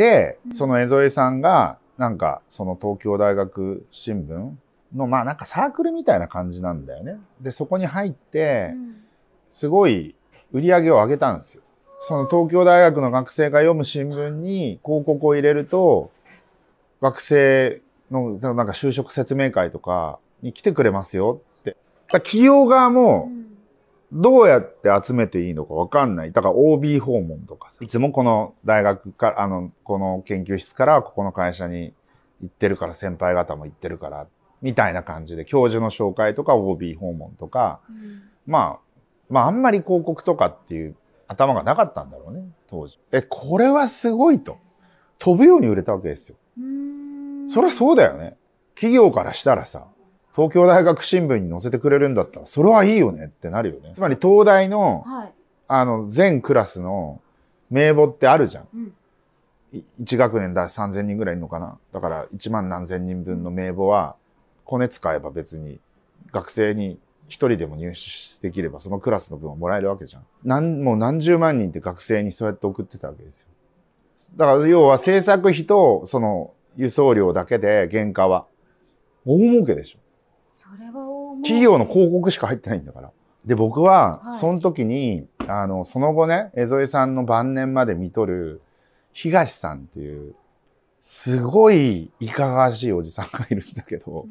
で、その江添さんが、なんか、その東京大学新聞の、まあなんかサークルみたいな感じなんだよね。で、そこに入って、すごい売り上げを上げたんですよ。その東京大学の学生が読む新聞に広告を入れると、学生のなんか就職説明会とかに来てくれますよって。企業側もどうやって集めていいのかわかんない。だから OB 訪問とかさ、いつもこの大学から、あの、この研究室からここの会社に行ってるから、先輩方も行ってるから、みたいな感じで、教授の紹介とか OB 訪問とか、うん、まあ、まああんまり広告とかっていう頭がなかったんだろうね、当時。え、これはすごいと。飛ぶように売れたわけですよ。そりゃそうだよね。企業からしたらさ、東京大学新聞に載せてくれるんだったら、それはいいよねってなるよね。つまり東大の、はい、あの、全クラスの名簿ってあるじゃん。うん1学年だ3000人ぐらいいるのかなだから1万何千人分の名簿はコネ使えば別に学生に一人でも入手できればそのクラスの分をもらえるわけじゃん。なん、もう何十万人って学生にそうやって送ってたわけですよ。だから要は制作費とその輸送料だけで原価は大儲けでしょ。それは企業の広告しか入ってないんだから。で、僕は、その時に、はい、あの、その後ね、江添さんの晩年まで見とる、東さんっていう、すごいいかがわしいおじさんがいるんだけど、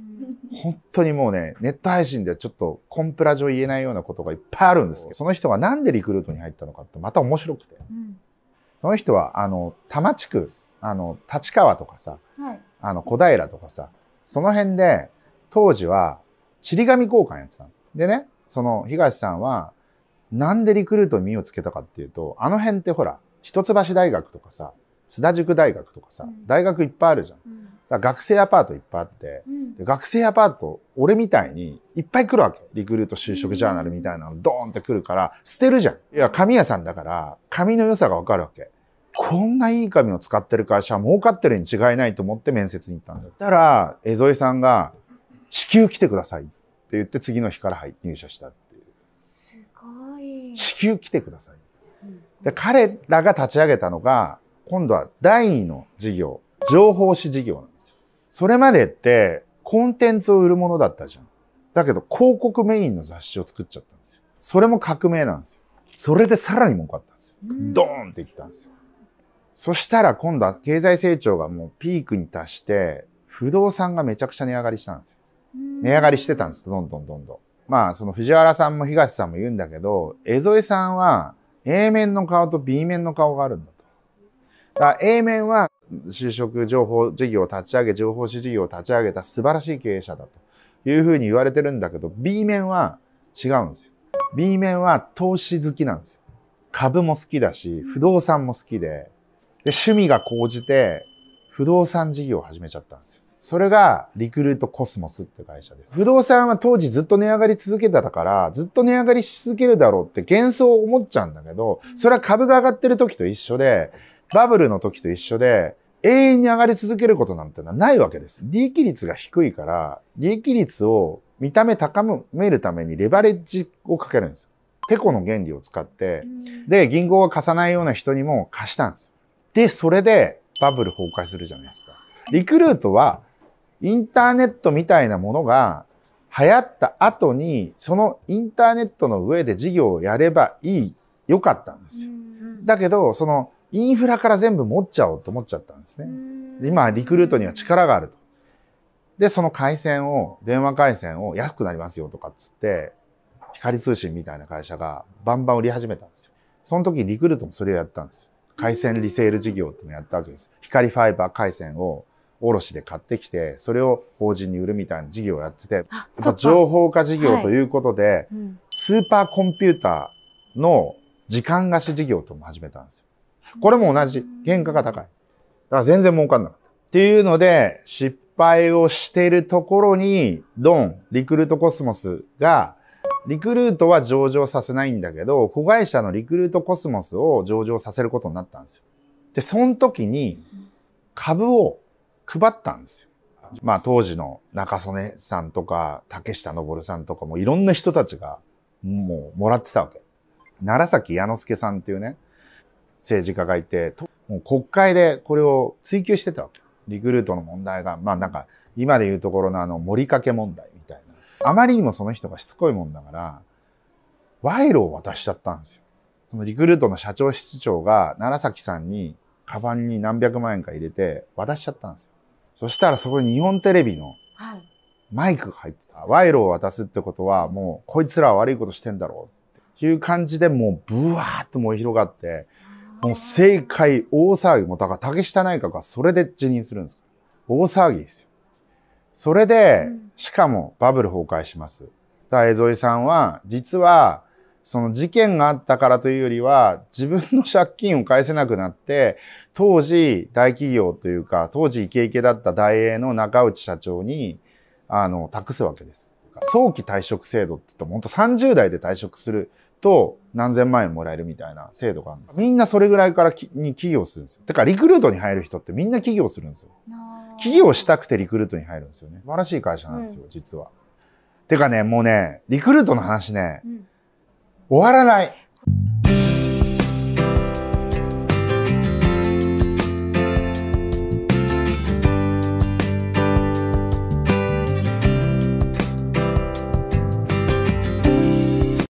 本当にもうね、ネット配信ではちょっとコンプラ上言えないようなことがいっぱいあるんですけど、その人がなんでリクルートに入ったのかってまた面白くて。うん、その人は、あの、多摩地区、あの、立川とかさ、はい、あの、小平とかさ、その辺で、当時は、ちり紙交換やってたの。でね、その東さんは、なんでリクルートに身をつけたかっていうと、あの辺ってほら、一橋大学とかさ、津田塾大学とかさ、うん、大学いっぱいあるじゃん。うん、だから学生アパートいっぱいあって、うん、学生アパート、俺みたいにいっぱい来るわけ。リクルート就職ジャーナルみたいなのドーンって来るから、捨てるじゃん。いや、紙屋さんだから、紙の良さがわかるわけ。こんないい紙を使ってる会社は儲かってるに違いないと思って面接に行ったんだ。よ。たら、江添さんが、至急来てくださいって言って次の日から入社したっていう。すごい。至急来てください。で彼らが立ち上げたのが今度は第2の事業情報誌事業なんですよ。それまでってコンテンツを売るものだったじゃん。だけど広告メインの雑誌を作っちゃったんですよ。それも革命なんですよ。それでさらに儲かったんですよ。ドーンっていったんですよ。そしたら今度は経済成長がもうピークに達して不動産がめちゃくちゃ値上がりしたんですよ。値上がりしてたんです、どんどんどんどん。まあ、その藤原さんも東さんも言うんだけど、江添さんは A 面の顔と B 面の顔があるんだと。だから A 面は就職情報事業を立ち上げ、情報誌事業を立ち上げた素晴らしい経営者だというふうに言われてるんだけど、B 面は違うんですよ。B 面は投資好きなんですよ。株も好きだし、不動産も好きで、で趣味が高じて、不動産事業を始めちゃったんですよ。それがリクルートコスモスって会社です。不動産は当時ずっと値上がり続けてたから、ずっと値上がりし続けるだろうって幻想を思っちゃうんだけど、それは株が上がってる時と一緒で、バブルの時と一緒で、永遠に上がり続けることなんてのはないわけです。利益率が低いから、利益率を見た目高めるためにレバレッジをかけるんですよ。テコの原理を使って、で、銀行が貸さないような人にも貸したんですよ。で、それでバブル崩壊するじゃないですか。リクルートはインターネットみたいなものが流行った後に、そのインターネットの上で事業をやればいい、よかったんですよ。だけど、そのインフラから全部持っちゃおうと思っちゃったんですね。今、リクルートには力があると。で、その回線を、電話回線を安くなりますよとかっつって、光通信みたいな会社がバンバン売り始めたんですよ。その時リクルートもそれをやったんですよ。回線リセール事業っていうのをやったわけです。光ファイバー回線を卸で買ってきて、それを法人に売るみたいな事業をやってて、情報化事業ということで、はいうん、スーパーコンピューターの時間貸し事業とも始めたんですよ。これも同じ。原価が高い。だから全然儲かんなかった。っていうので、失敗をしてるところに、ドン、リクルートコスモスが、リクルートは上場させないんだけど、子会社のリクルートコスモスを上場させることになったんですよ。で、その時に株を配ったんですよ。まあ当時の中曽根さんとか竹下登さんとかもいろんな人たちがもうもらってたわけ。奈良崎弥之助さんっていうね、政治家がいて、もう国会でこれを追求してたわけ。リクルートの問題が、まあなんか今で言うところのあの盛りかけ問題みたいな。あまりにもその人がしつこいもんだから、賄賂を渡しちゃったんですよ。そのリクルートの社長室長が奈良崎さんにカバンに何百万円か入れて渡しちゃったんですよ。そしたらそこに日本テレビのマイクが入ってた。賄賂を渡すってことは、もうこいつらは悪いことしてんだろうっていう感じでもうブワーっと燃え広がって、もう政界大騒ぎ。もうだから竹下内閣はそれで辞任するんです。大騒ぎですよ。それで、しかもバブル崩壊します。だ江添さんは、実はその事件があったからというよりは、自分の借金を返せなくなって、当時大企業というか、当時イケイケだった大英の中内社長に、あの、託すわけです。早期退職制度って言って本当30代で退職すると何千万円もらえるみたいな制度があるんです。みんなそれぐらいからに起業するんですよ。だからリクルートに入る人ってみんな起業するんですよ。起業したくてリクルートに入るんですよね。素晴らしい会社なんですよ、うん、実は。てかね、もうね、リクルートの話ね、うん終わらない